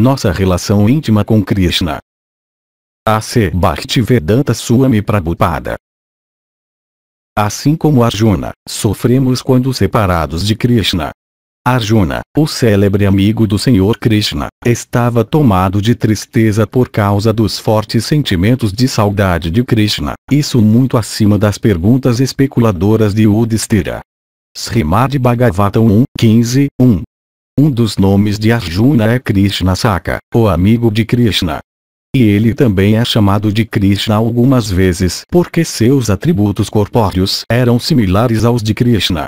nossa relação íntima com Krishna. A.C. Bhaktivedanta Swami Prabhupada Assim como Arjuna, sofremos quando separados de Krishna. Arjuna, o célebre amigo do Senhor Krishna, estava tomado de tristeza por causa dos fortes sentimentos de saudade de Krishna, isso muito acima das perguntas especuladoras de Udistira. Srimad Bhagavatam 1, 15, 1 um dos nomes de Arjuna é Krishna Saka, o amigo de Krishna. E ele também é chamado de Krishna algumas vezes porque seus atributos corpóreos eram similares aos de Krishna.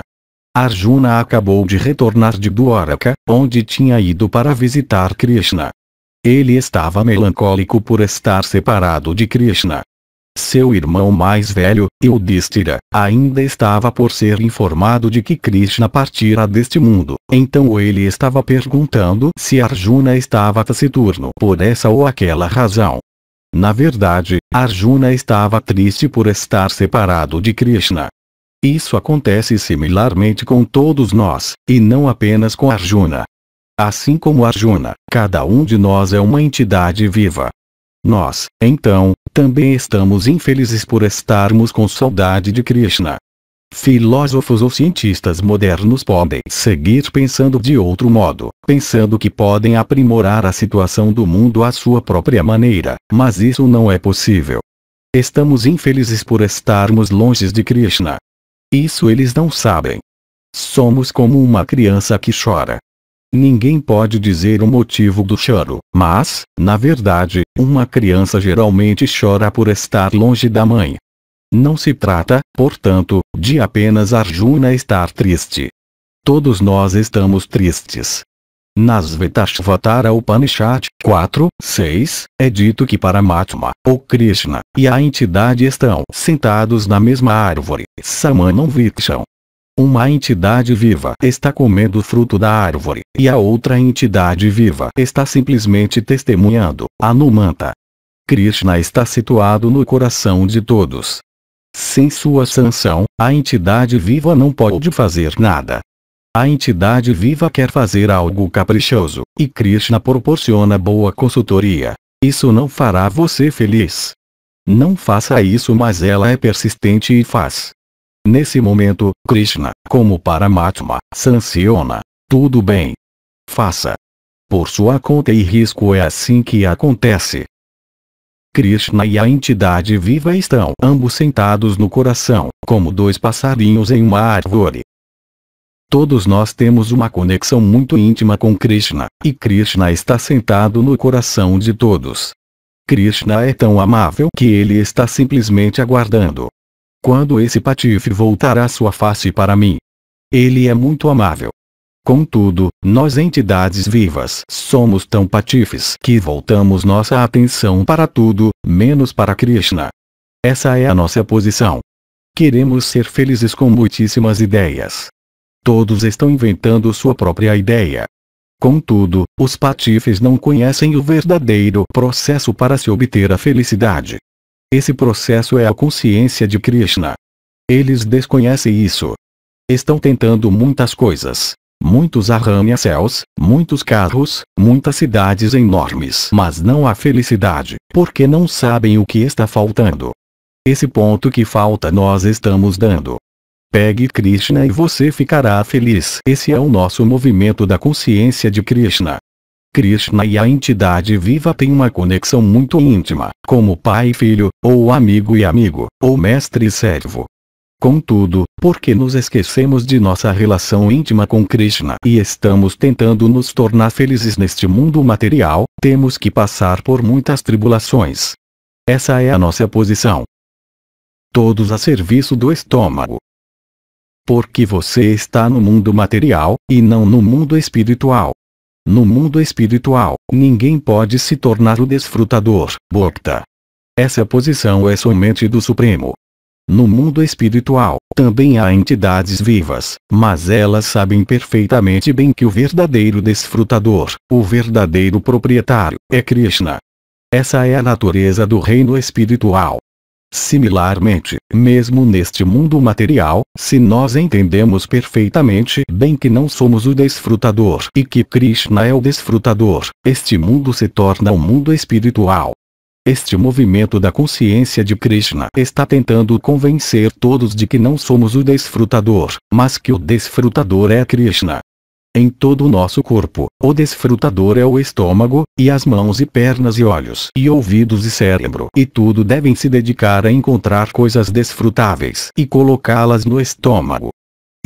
Arjuna acabou de retornar de Dwaraka, onde tinha ido para visitar Krishna. Ele estava melancólico por estar separado de Krishna. Seu irmão mais velho, Yudhishthira, ainda estava por ser informado de que Krishna partira deste mundo, então ele estava perguntando se Arjuna estava taciturno por essa ou aquela razão. Na verdade, Arjuna estava triste por estar separado de Krishna. Isso acontece similarmente com todos nós, e não apenas com Arjuna. Assim como Arjuna, cada um de nós é uma entidade viva, nós, então, também estamos infelizes por estarmos com saudade de Krishna. Filósofos ou cientistas modernos podem seguir pensando de outro modo, pensando que podem aprimorar a situação do mundo à sua própria maneira, mas isso não é possível. Estamos infelizes por estarmos longe de Krishna. Isso eles não sabem. Somos como uma criança que chora, Ninguém pode dizer o motivo do choro, mas, na verdade, uma criança geralmente chora por estar longe da mãe. Não se trata, portanto, de apenas Arjuna estar triste. Todos nós estamos tristes. Nas Vetashvatara Upanishad 4, 6, é dito que Paramatma, ou Krishna, e a entidade estão sentados na mesma árvore, Samanam Viksham, uma entidade viva está comendo o fruto da árvore, e a outra entidade viva está simplesmente testemunhando, Anumanta. Krishna está situado no coração de todos. Sem sua sanção, a entidade viva não pode fazer nada. A entidade viva quer fazer algo caprichoso, e Krishna proporciona boa consultoria. Isso não fará você feliz. Não faça isso, mas ela é persistente e faz. Nesse momento, Krishna, como Paramatma, sanciona. Tudo bem. Faça. Por sua conta e risco é assim que acontece. Krishna e a entidade viva estão ambos sentados no coração, como dois passarinhos em uma árvore. Todos nós temos uma conexão muito íntima com Krishna, e Krishna está sentado no coração de todos. Krishna é tão amável que ele está simplesmente aguardando quando esse patife voltará sua face para mim. Ele é muito amável. Contudo, nós entidades vivas somos tão patifes que voltamos nossa atenção para tudo, menos para Krishna. Essa é a nossa posição. Queremos ser felizes com muitíssimas ideias. Todos estão inventando sua própria ideia. Contudo, os patifes não conhecem o verdadeiro processo para se obter a felicidade. Esse processo é a consciência de Krishna. Eles desconhecem isso. Estão tentando muitas coisas. Muitos arranha-céus, muitos carros, muitas cidades enormes. Mas não há felicidade, porque não sabem o que está faltando. Esse ponto que falta nós estamos dando. Pegue Krishna e você ficará feliz. Esse é o nosso movimento da consciência de Krishna. Krishna e a entidade viva têm uma conexão muito íntima, como pai e filho, ou amigo e amigo, ou mestre e servo. Contudo, porque nos esquecemos de nossa relação íntima com Krishna e estamos tentando nos tornar felizes neste mundo material, temos que passar por muitas tribulações. Essa é a nossa posição. Todos a serviço do estômago. Porque você está no mundo material, e não no mundo espiritual. No mundo espiritual, ninguém pode se tornar o desfrutador, Bhakta. Essa posição é somente do Supremo. No mundo espiritual, também há entidades vivas, mas elas sabem perfeitamente bem que o verdadeiro desfrutador, o verdadeiro proprietário, é Krishna. Essa é a natureza do reino espiritual, Similarmente, mesmo neste mundo material, se nós entendemos perfeitamente bem que não somos o desfrutador e que Krishna é o desfrutador, este mundo se torna um mundo espiritual. Este movimento da consciência de Krishna está tentando convencer todos de que não somos o desfrutador, mas que o desfrutador é Krishna em todo o nosso corpo. O desfrutador é o estômago, e as mãos e pernas e olhos e ouvidos e cérebro. E tudo devem se dedicar a encontrar coisas desfrutáveis e colocá-las no estômago.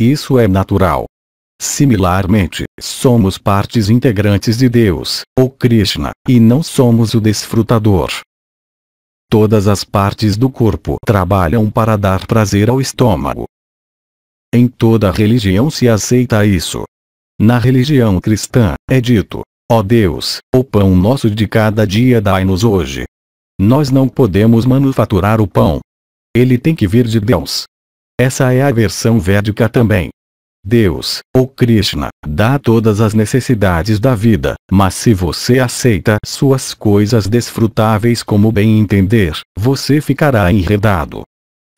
Isso é natural. Similarmente, somos partes integrantes de Deus, ou Krishna, e não somos o desfrutador. Todas as partes do corpo trabalham para dar prazer ao estômago. Em toda religião se aceita isso, na religião cristã, é dito: Ó oh Deus, o pão nosso de cada dia dai-nos hoje. Nós não podemos manufaturar o pão. Ele tem que vir de Deus. Essa é a versão védica também. Deus, ou Krishna, dá todas as necessidades da vida, mas se você aceita suas coisas desfrutáveis como bem entender, você ficará enredado.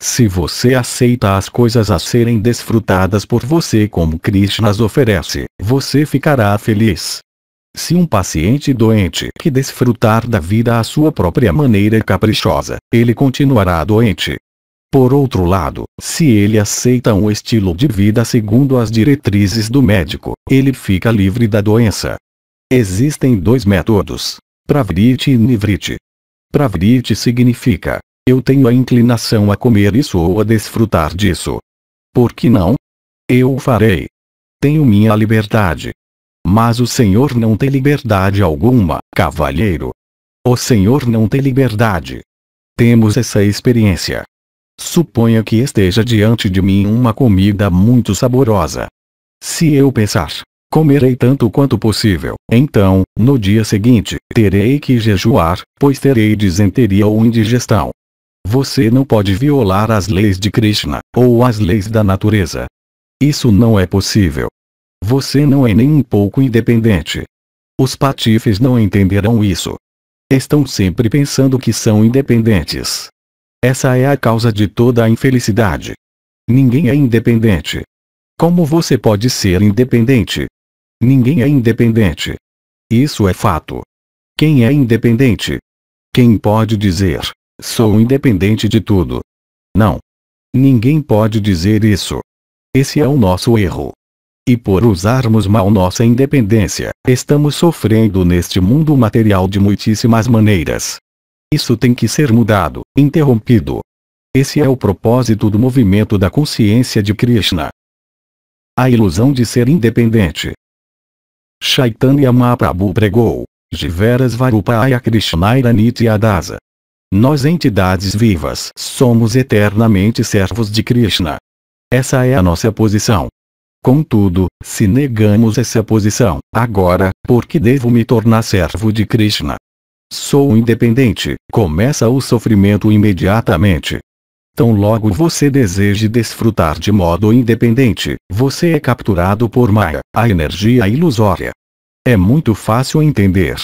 Se você aceita as coisas a serem desfrutadas por você como Krishna as oferece, você ficará feliz. Se um paciente doente que desfrutar da vida à sua própria maneira é caprichosa, ele continuará doente. Por outro lado, se ele aceita um estilo de vida segundo as diretrizes do médico, ele fica livre da doença. Existem dois métodos, pravriti e nivriti. Pravriti significa eu tenho a inclinação a comer isso ou a desfrutar disso. Por que não? Eu o farei. Tenho minha liberdade. Mas o senhor não tem liberdade alguma, cavalheiro. O senhor não tem liberdade. Temos essa experiência. Suponha que esteja diante de mim uma comida muito saborosa. Se eu pensar, comerei tanto quanto possível, então, no dia seguinte, terei que jejuar, pois terei disenteria ou indigestão. Você não pode violar as leis de Krishna, ou as leis da natureza. Isso não é possível. Você não é nem um pouco independente. Os patifes não entenderão isso. Estão sempre pensando que são independentes. Essa é a causa de toda a infelicidade. Ninguém é independente. Como você pode ser independente? Ninguém é independente. Isso é fato. Quem é independente? Quem pode dizer, Sou independente de tudo. Não. Ninguém pode dizer isso. Esse é o nosso erro. E por usarmos mal nossa independência, estamos sofrendo neste mundo material de muitíssimas maneiras. Isso tem que ser mudado, interrompido. Esse é o propósito do movimento da consciência de Krishna. A ilusão de ser independente. Chaitanya Mahaprabhu pregou, Jiveras Varupaya Krishnaira Nityadasa, nós entidades vivas somos eternamente servos de Krishna. Essa é a nossa posição. Contudo, se negamos essa posição, agora, por que devo me tornar servo de Krishna? Sou independente, começa o sofrimento imediatamente. Tão logo você deseja desfrutar de modo independente, você é capturado por Maya, a energia ilusória. É muito fácil entender,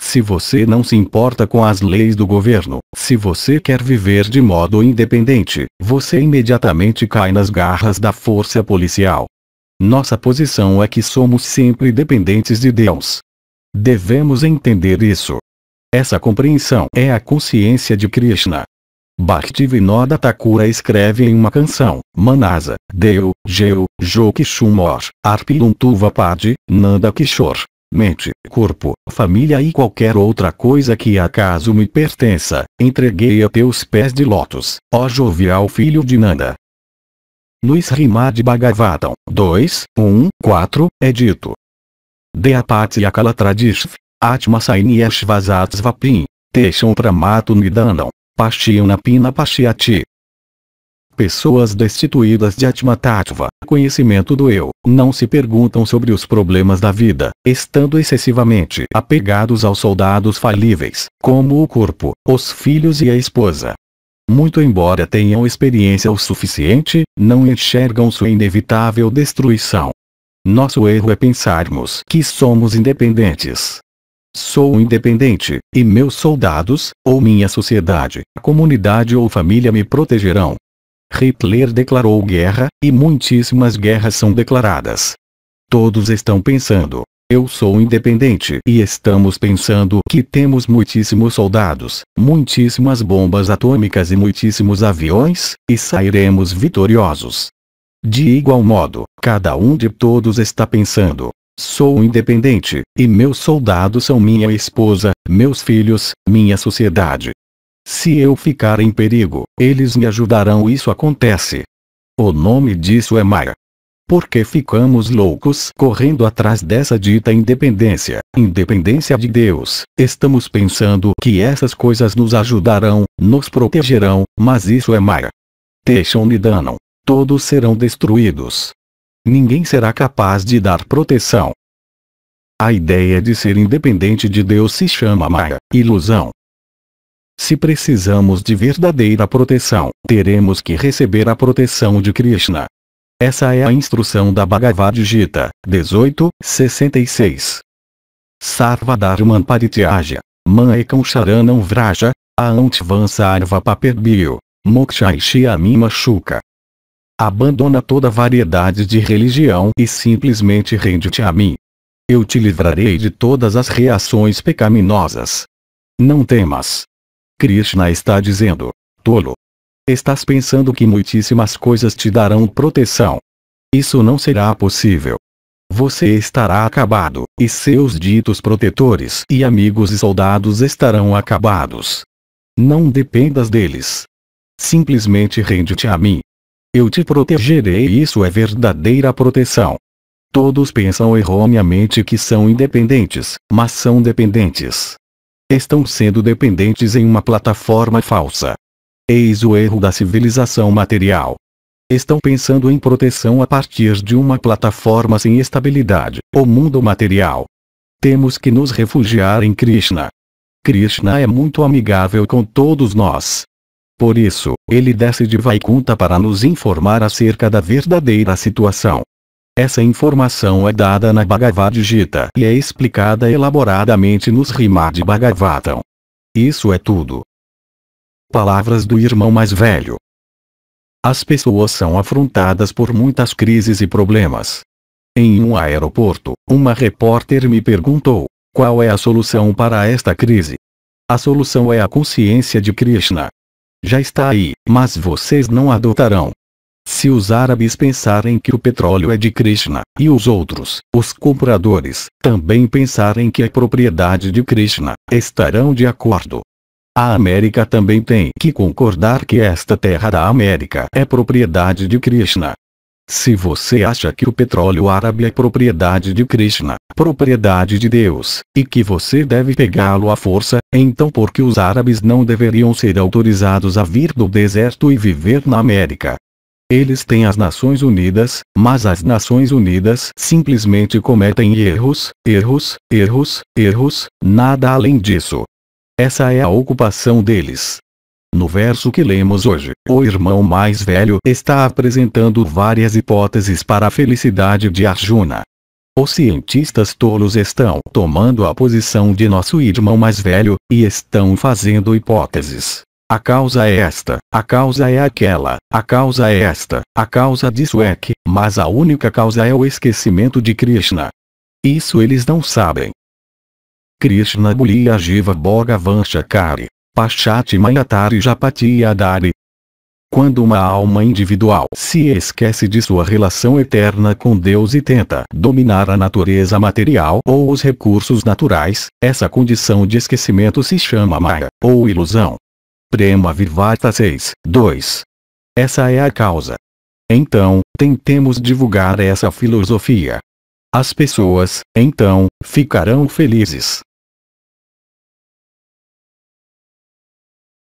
se você não se importa com as leis do governo, se você quer viver de modo independente, você imediatamente cai nas garras da força policial. Nossa posição é que somos sempre dependentes de Deus. Devemos entender isso. Essa compreensão é a consciência de Krishna. Bhaktivinoda Thakura escreve em uma canção, Manasa, Deu, Geu, Jokishumor, Arpiluntuva padi Nanda Kishore, mente, corpo, família e qualquer outra coisa que acaso me pertença, entreguei a teus pés de lótus, ó jovial filho de Nanda. Luiz Rimad Bhagavatam, 2, 1, 4, é dito. Deapati Akalatradishv, Atma Sainieshvasats Teixam Pramato Nidanam, Pashyam Napina Pashyati. Pessoas destituídas de Atmatattva, conhecimento do eu, não se perguntam sobre os problemas da vida, estando excessivamente apegados aos soldados falíveis, como o corpo, os filhos e a esposa. Muito embora tenham experiência o suficiente, não enxergam sua inevitável destruição. Nosso erro é pensarmos que somos independentes, Sou independente, e meus soldados, ou minha sociedade, comunidade ou família me protegerão, Hitler declarou guerra, e muitíssimas guerras são declaradas. Todos estão pensando, eu sou independente e estamos pensando que temos muitíssimos soldados, muitíssimas bombas atômicas e muitíssimos aviões, e sairemos vitoriosos. De igual modo, cada um de todos está pensando, sou independente, e meus soldados são minha esposa, meus filhos, minha sociedade, se eu ficar em perigo, eles me ajudarão. Isso acontece. O nome disso é Maia. Porque ficamos loucos correndo atrás dessa dita independência, independência de Deus, estamos pensando que essas coisas nos ajudarão, nos protegerão, mas isso é Maia. Deixam-me danam. Todos serão destruídos. Ninguém será capaz de dar proteção. A ideia de ser independente de Deus se chama Maia, ilusão. Se precisamos de verdadeira proteção, teremos que receber a proteção de Krishna. Essa é a instrução da Bhagavad Gita, 18, 66. Sarvadharman Parityaja, Man Charanam Vraja, Aantvan Sarva Paperbio, Mokshaishyamima machuka. Abandona toda variedade de religião e simplesmente rende-te a mim. Eu te livrarei de todas as reações pecaminosas. Não temas. Krishna está dizendo: tolo. Estás pensando que muitíssimas coisas te darão proteção. Isso não será possível. Você estará acabado, e seus ditos protetores e amigos e soldados estarão acabados. Não dependas deles. Simplesmente rende-te a mim. Eu te protegerei e isso é verdadeira proteção. Todos pensam erroneamente que são independentes, mas são dependentes estão sendo dependentes em uma plataforma falsa. Eis o erro da civilização material. Estão pensando em proteção a partir de uma plataforma sem estabilidade, o mundo material. Temos que nos refugiar em Krishna. Krishna é muito amigável com todos nós. Por isso, ele desce de Vaikunta para nos informar acerca da verdadeira situação. Essa informação é dada na Bhagavad Gita e é explicada elaboradamente nos Rimad Bhagavatam. Isso é tudo. Palavras do irmão mais velho. As pessoas são afrontadas por muitas crises e problemas. Em um aeroporto, uma repórter me perguntou: qual é a solução para esta crise? A solução é a consciência de Krishna. Já está aí, mas vocês não adotarão. Se os árabes pensarem que o petróleo é de Krishna, e os outros, os compradores, também pensarem que é propriedade de Krishna, estarão de acordo. A América também tem que concordar que esta terra da América é propriedade de Krishna. Se você acha que o petróleo árabe é propriedade de Krishna, propriedade de Deus, e que você deve pegá-lo à força, então por que os árabes não deveriam ser autorizados a vir do deserto e viver na América? Eles têm as Nações Unidas, mas as Nações Unidas simplesmente cometem erros, erros, erros, erros, nada além disso. Essa é a ocupação deles. No verso que lemos hoje, o irmão mais velho está apresentando várias hipóteses para a felicidade de Arjuna. Os cientistas tolos estão tomando a posição de nosso irmão mais velho, e estão fazendo hipóteses. A causa é esta, a causa é aquela, a causa é esta, a causa disso é que, mas a única causa é o esquecimento de Krishna. Isso eles não sabem. Krishna Bulia Jiva Shakari, Pachati Mayatari Japati Adari. Quando uma alma individual se esquece de sua relação eterna com Deus e tenta dominar a natureza material ou os recursos naturais, essa condição de esquecimento se chama Maya, ou ilusão. Prema Virvata 6, 2. Essa é a causa. Então, tentemos divulgar essa filosofia. As pessoas, então, ficarão felizes.